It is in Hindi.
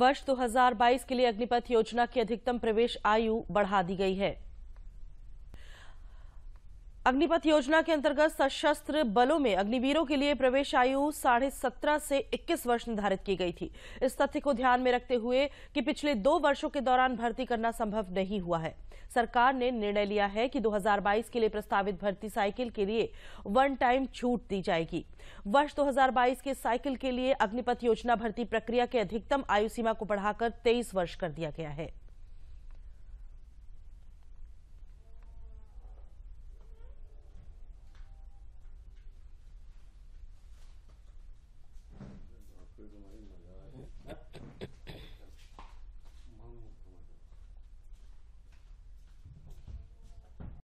वर्ष 2022 के लिए अग्निपथ योजना की अधिकतम प्रवेश आयु बढ़ा दी गई है अग्निपथ योजना के अंतर्गत सशस्त्र बलों में अग्निवीरों के लिए प्रवेश आयु साढ़े सत्रह से इक्कीस वर्ष निर्धारित की गई थी इस तथ्य को ध्यान में रखते हुए कि पिछले दो वर्षों के दौरान भर्ती करना संभव नहीं हुआ है सरकार ने निर्णय लिया है कि 2022 के लिए प्रस्तावित भर्ती साइकिल के लिए वन टाइम छूट दी जाएगी वर्ष 2022 के साइकिल के लिए अग्निपथ योजना भर्ती प्रक्रिया की अधिकतम आयु सीमा को बढ़ाकर तेईस वर्ष कर दिया गया है